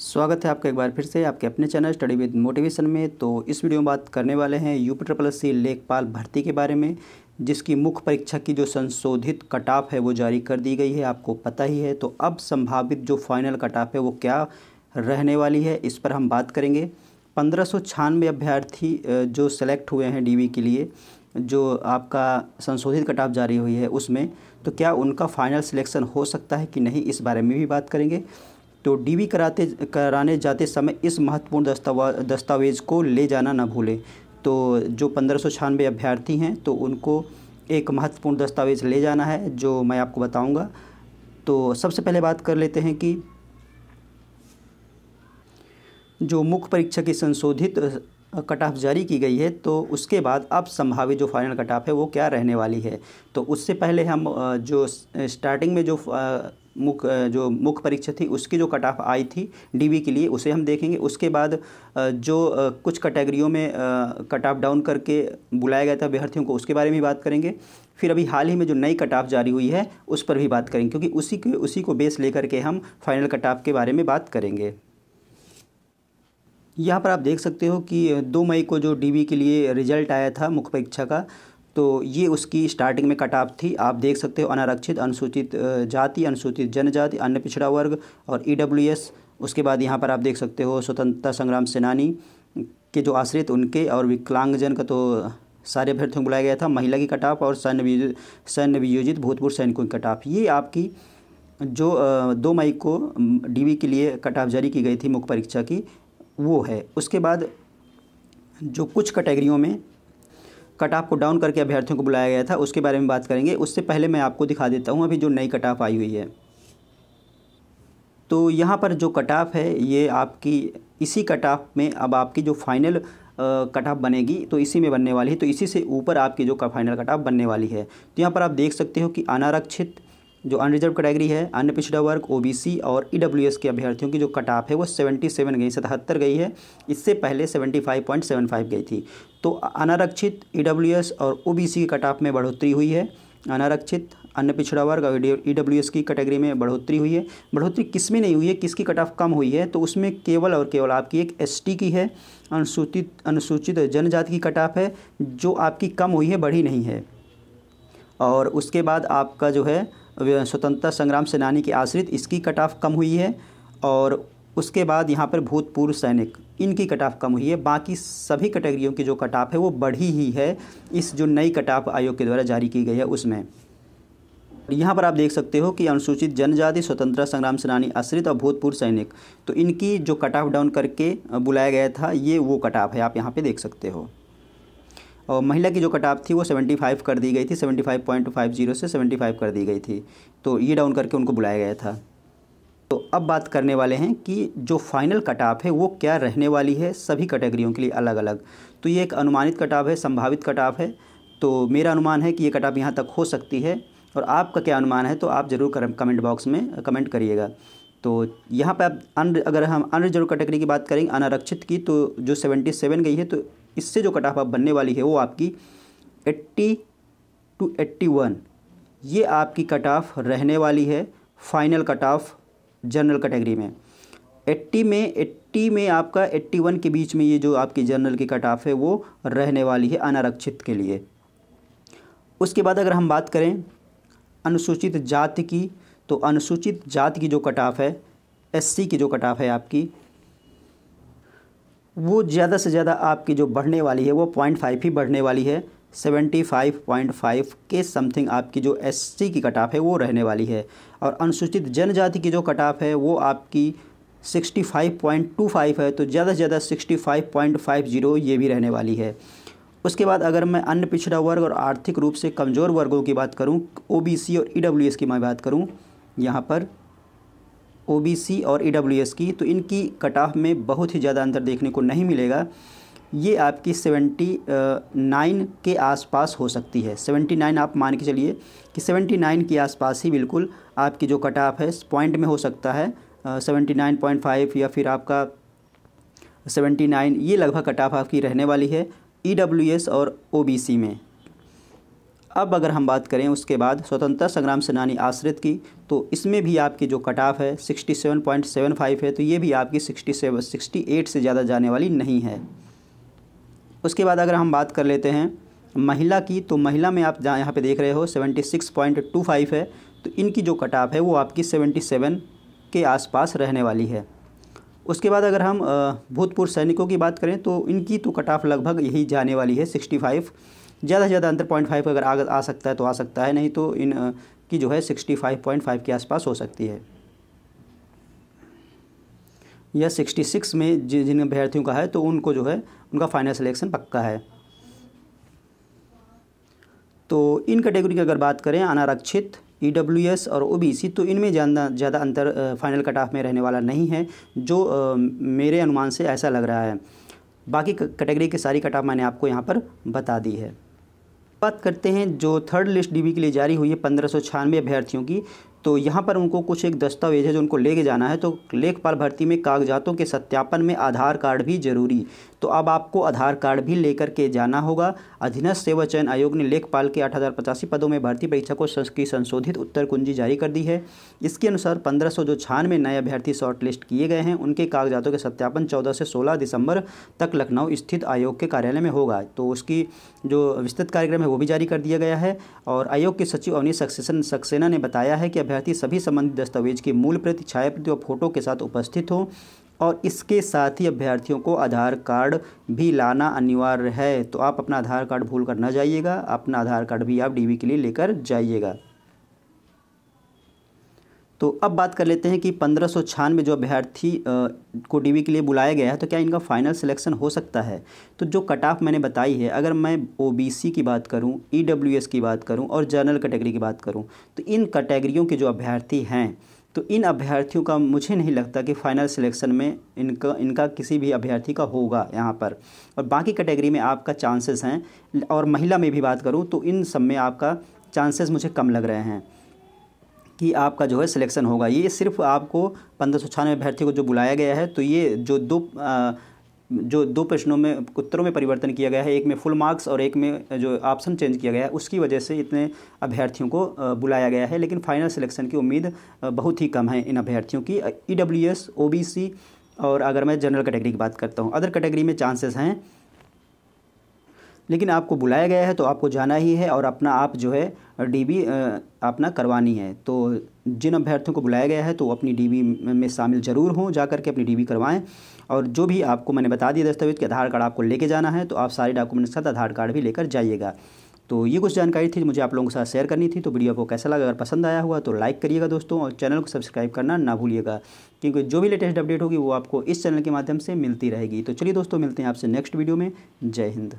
स्वागत है आपका एक बार फिर से आपके अपने चैनल स्टडी विद मोटिवेशन में तो इस वीडियो में बात करने वाले हैं यूपी ट्रिपल सी लेखपाल भर्ती के बारे में जिसकी मुख्य परीक्षा की जो संशोधित कट ऑफ है वो जारी कर दी गई है आपको पता ही है तो अब संभावित जो फाइनल कट ऑफ है वो क्या रहने वाली है इस पर हम बात करेंगे पंद्रह अभ्यर्थी जो सेलेक्ट हुए हैं डी के लिए जो आपका संशोधित कट ऑफ जारी हुई है उसमें तो क्या उनका फाइनल सिलेक्शन हो सकता है कि नहीं इस बारे में भी बात करेंगे तो डीवी कराते कराने जाते समय इस महत्वपूर्ण दस्तावेज़ को ले जाना ना भूलें तो जो पंद्रह सौ छियानवे अभ्यर्थी हैं तो उनको एक महत्वपूर्ण दस्तावेज़ ले जाना है जो मैं आपको बताऊंगा तो सबसे पहले बात कर लेते हैं कि जो मुख्य परीक्षा की संशोधित कट ऑफ जारी की गई है तो उसके बाद अब संभावित जो फाइनल कट ऑफ है वो क्या रहने वाली है तो उससे पहले हम जो स्टार्टिंग में जो मुख जो मुख्य परीक्षा थी उसकी जो कट ऑफ आई थी डीवी के लिए उसे हम देखेंगे उसके बाद जो कुछ कैटेगरियों में कट ऑफ डाउन करके बुलाया गया था अभ्यर्थियों को उसके बारे में बात करेंगे फिर अभी हाल ही में जो नई कट ऑफ जारी हुई है उस पर भी बात करेंगे क्योंकि उसी के उसी को बेस लेकर के हम फाइनल कट ऑफ के बारे में बात करेंगे यहाँ पर आप देख सकते हो कि दो मई को जो डीवी के लिए रिजल्ट आया था मुख्य परीक्षा का तो ये उसकी स्टार्टिंग में कट ऑफ थी आप देख सकते हो अनारक्षित अनुसूचित जाति अनुसूचित जनजाति अन्य पिछड़ा वर्ग और ई e उसके बाद यहाँ पर आप देख सकते हो स्वतंत्रता संग्राम सेनानी के जो आश्रित उनके और विकलांगजन का तो सारे अभ्यर्थियों को बुलाया गया था महिला की कटाप और सैन्य सैन्य वियोजित भूतपूर्व सैनिकों की कटाप ये आपकी जो दो मई को डीवी के लिए कटाप जारी की गई थी मुख्य परीक्षा की वो है उसके बाद जो कुछ कैटेगरियों में कट ऑफ को डाउन करके अभ्यर्थियों को बुलाया गया था उसके बारे में बात करेंगे उससे पहले मैं आपको दिखा देता हूँ अभी जो नई कट ऑफ आई हुई है तो यहाँ पर जो कट ऑफ है ये आपकी इसी कट ऑफ में अब आपकी जो फाइनल कट ऑफ बनेगी तो इसी में बनने वाली है तो इसी से ऊपर आपकी जो फाइनल कट ऑफ बनने वाली है तो यहाँ पर आप देख सकते हो कि अनारक्षित जो अनरिजर्व कैटेगरी है अन्य पिछड़ा वर्ग ओबीसी और ईडब्ल्यूएस e के अभ्यर्थियों की जो कट ऑफ है वो 77 गई सतहत्तर गई है इससे पहले 75.75 गई थी तो अनारक्षित ईडब्ल्यूएस e और ओबीसी की कट ऑफ में बढ़ोतरी हुई है अनारक्षित अन्य पिछड़ा वर्ग और ई e की कैटेगरी में बढ़ोतरी हुई है बढ़ोतरी किस में नहीं हुई है किसकी कट ऑफ कम हुई है तो उसमें केवल और केवल आपकी एक एस की है अनुसूचित अनुसूचित जनजाति की कट ऑफ है जो आपकी कम हुई है बढ़ी नहीं है और उसके बाद आपका जो है स्वतंत्रता संग्राम सेनानी के आश्रित इसकी कट ऑफ कम हुई है और उसके बाद यहाँ पर भूतपूर्व सैनिक इनकी कट ऑफ कम हुई है बाकी सभी कैटेगरियों की जो कट ऑफ है वो बढ़ी ही है इस जो नई कट ऑफ आयोग के द्वारा जारी की गई है उसमें यहाँ पर आप देख सकते हो कि अनुसूचित जनजाति स्वतंत्रता संग्राम सेनानी आश्रित और भूतपूर्व सैनिक तो इनकी जो कट ऑफ डाउन करके बुलाया गया था ये वो कट ऑफ है आप यहाँ पर देख सकते हो और महिला की जो कट ऑफ थी वो 75 कर दी गई थी 75.50 से 75 कर दी गई थी तो ये डाउन करके उनको बुलाया गया था तो अब बात करने वाले हैं कि जो फाइनल कट ऑफ है वो क्या रहने वाली है सभी कैटेगरियों के लिए अलग अलग तो ये एक अनुमानित कट ऑफ है संभावित कट ऑफ है तो मेरा अनुमान है कि ये कट ऑफ यहाँ तक हो सकती है और आपका क्या अनुमान है तो आप ज़रूर कमेंट बॉक्स में कमेंट करिएगा तो यहाँ पर अन अगर हम अनरिजर्व कैटेगरी की बात करेंगे अनारक्षित की तो जो सेवेंटी सेवन गई है तो इससे जो कट ऑफ आप बनने वाली है वो आपकी एट्टी टू एट्टी वन ये आपकी कट ऑफ रहने वाली है final cut off general category में एट्टी में एट्टी में आपका एट्टी वन के बीच में ये जो आपकी जनरल की कट ऑफ है वो रहने वाली है अनारक्षित के लिए उसके बाद अगर हम बात करें अनुसूचित जाति की तो अनुसूचित जाति की जो कट ऑफ है एससी की जो कट ऑफ है आपकी वो ज़्यादा से ज़्यादा आपकी जो बढ़ने वाली है वो पॉइंट फाइव ही बढ़ने वाली है सेवेंटी फाइव पॉइंट फाइव के समथिंग आपकी जो एस सी की कटाफ है वो रहने वाली है और अनुसूचित जनजाति की जो कटाफ है वो आपकी sixty five point two five है तो ज़्यादा से ज़्यादा sixty five point five zero ये भी रहने वाली है उसके बाद अगर मैं अन्य पिछड़ा वर्ग और आर्थिक रूप से कमज़ोर वर्गों की बात करूँ ओ बी सी और ई डब्ल्यू एस की मैं बात करूँ यहाँ पर ओबीसी और ईडब्ल्यूएस की तो इनकी कट ऑफ में बहुत ही ज़्यादा अंतर देखने को नहीं मिलेगा ये आपकी सेवेंटी नाइन के आसपास हो सकती है सेवेंटी नाइन आप मान के चलिए कि सेवेंटी नाइन के आसपास ही बिल्कुल आपकी जो कट ऑफ है पॉइंट में हो सकता है सेवेंटी नाइन पॉइंट फाइव या फिर आपका सेवेंटी नाइन ये लगभग कट ऑफ आपकी रहने वाली है ई डब्ल्यू एस और ओ बी सी में अब अगर हम बात करें उसके बाद स्वतंत्रता संग्राम सेनानी आश्रित की तो इसमें भी आपकी जो कट ऑफ है 67.75 है तो ये भी आपकी 67 68 से ज़्यादा जाने वाली नहीं है उसके बाद अगर हम बात कर लेते हैं महिला की तो महिला में आप जहाँ यहाँ पर देख रहे हो सेवेंटी है तो इनकी जो कट ऑफ है वो आपकी सेवेंटी के आसपास रहने वाली है उसके बाद अगर हम भूतपूर्व सैनिकों की बात करें तो इनकी तो कट ऑफ लगभग यही जाने वाली है 65 ज़्यादा से ज़्यादा अंतर पॉइंट फाइव अगर आग आ सकता है तो आ सकता है नहीं तो इन की जो है सिक्सटी फाइव पॉइंट फाइव के आसपास हो सकती है या सिक्सटी सिक्स में जिन अभ्यर्थियों का है तो उनको जो है उनका फाइनल सिलेक्शन पक्का है तो इन कैटेगरी की अगर बात करें अनारक्षित ई डब्ल्यू एस और ओ बी सी तो इनमें ज़्यादा ज़्यादा अंतर फाइनल कट ऑफ में रहने वाला नहीं है जो आ, मेरे अनुमान से ऐसा लग रहा है बाकी कैटेगरी के सारी कट ऑफ मैंने आपको यहाँ पर बता दी है बात करते हैं जो थर्ड लिस्ट डीबी के लिए जारी हुई है पंद्रह सौ छियानवे अभ्यर्थियों की तो यहाँ पर उनको कुछ एक दस्तावेज है जो उनको लेके जाना है तो लेखपाल भर्ती में कागजातों के सत्यापन में आधार कार्ड भी जरूरी तो अब आपको आधार कार्ड भी लेकर के जाना होगा अधीनस्थ सेवा चयन आयोग ने लेखपाल के आठ पदों में भर्ती परीक्षा को की संशोधित उत्तर कुंजी जारी कर दी है इसके अनुसार पंद्रह सौ जो छानवे नए अभ्यर्थी शॉर्टलिस्ट किए गए हैं उनके कागजातों के सत्यापन चौदह से सोलह दिसंबर तक लखनऊ स्थित आयोग के कार्यालय में होगा तो उसकी जो विस्तृत कार्यक्रम है वो भी जारी कर दिया गया है और आयोग के सचिव अवनी सक्सेसन सक्सेना ने बताया है कि अभ्यर्थी सभी संबंधित दस्तावेज की मूल प्रति छाया प्रति और फोटो के साथ उपस्थित हों और इसके साथ ही अभ्यर्थियों को आधार कार्ड भी लाना अनिवार्य है तो आप अपना आधार कार्ड भूल कर ना जाइएगा अपना आधार कार्ड भी आप डीबी के लिए लेकर जाइएगा तो अब बात कर लेते हैं कि पंद्रह सौ छानवे जो अभ्यर्थी को डीवी के लिए बुलाया गया है तो क्या इनका फाइनल सिलेक्शन हो सकता है तो जो कट ऑफ मैंने बताई है अगर मैं ओबीसी की बात करूं ईडब्ल्यूएस की बात करूं और जनरल कैटेगरी की बात करूं तो इन कैटेगरियों के जो अभ्यर्थी हैं तो इन अभ्यर्थियों का मुझे नहीं लगता कि फाइनल सिलेक्शन में इनका इनका किसी भी अभ्यर्थी का होगा यहाँ पर और बाकी कैटेगरी में आपका चांसेस हैं और महिला में भी बात करूँ तो इन सब में आपका चांसेस मुझे कम लग रहे हैं कि आपका जो है सिलेक्शन होगा ये सिर्फ आपको पंद्रह सौ छियानवे अभ्यर्थियों को जो बुलाया गया है तो ये जो दो आ, जो दो प्रश्नों में उत्तरों में परिवर्तन किया गया है एक में फुल मार्क्स और एक में जो ऑप्शन चेंज किया गया है उसकी वजह से इतने अभ्यर्थियों को बुलाया गया है लेकिन फाइनल सिलेक्शन की उम्मीद बहुत ही कम है इन अभ्यर्थियों की E W S O B C और अगर मैं जनरल कैटेगरी की बात करता हूँ अदर कैटेगरी में चांसेस हैं लेकिन आपको बुलाया गया है तो आपको जाना ही है और अपना आप जो है डीबी अपना करवानी है तो जिन अभ्यर्थियों को बुलाया गया है तो अपनी डीबी में शामिल ज़रूर हों जा करके अपनी डीबी करवाएं और जो भी आपको मैंने बता दिया दस्तावेज के आधार कार्ड आपको लेके जाना है तो आप सारे डॉक्यूमेंट्स के साथ आधार कार्ड भी लेकर जाइएगा तो ये कुछ जानकारी थी मुझे आप लोगों के साथ शेयर करनी थी तो वीडियो आपको कैसा लगा अगर पसंद आया हुआ तो लाइक करिएगा दोस्तों और चैनल को सब्सक्राइब करना ना भूलिएगा क्योंकि जो भी लेटेस्ट अपडेट होगी वो आपको इस चैनल के माध्यम से मिलती रहेगी तो चलिए दोस्तों मिलते हैं आपसे नेक्स्ट वीडियो में जय हिंद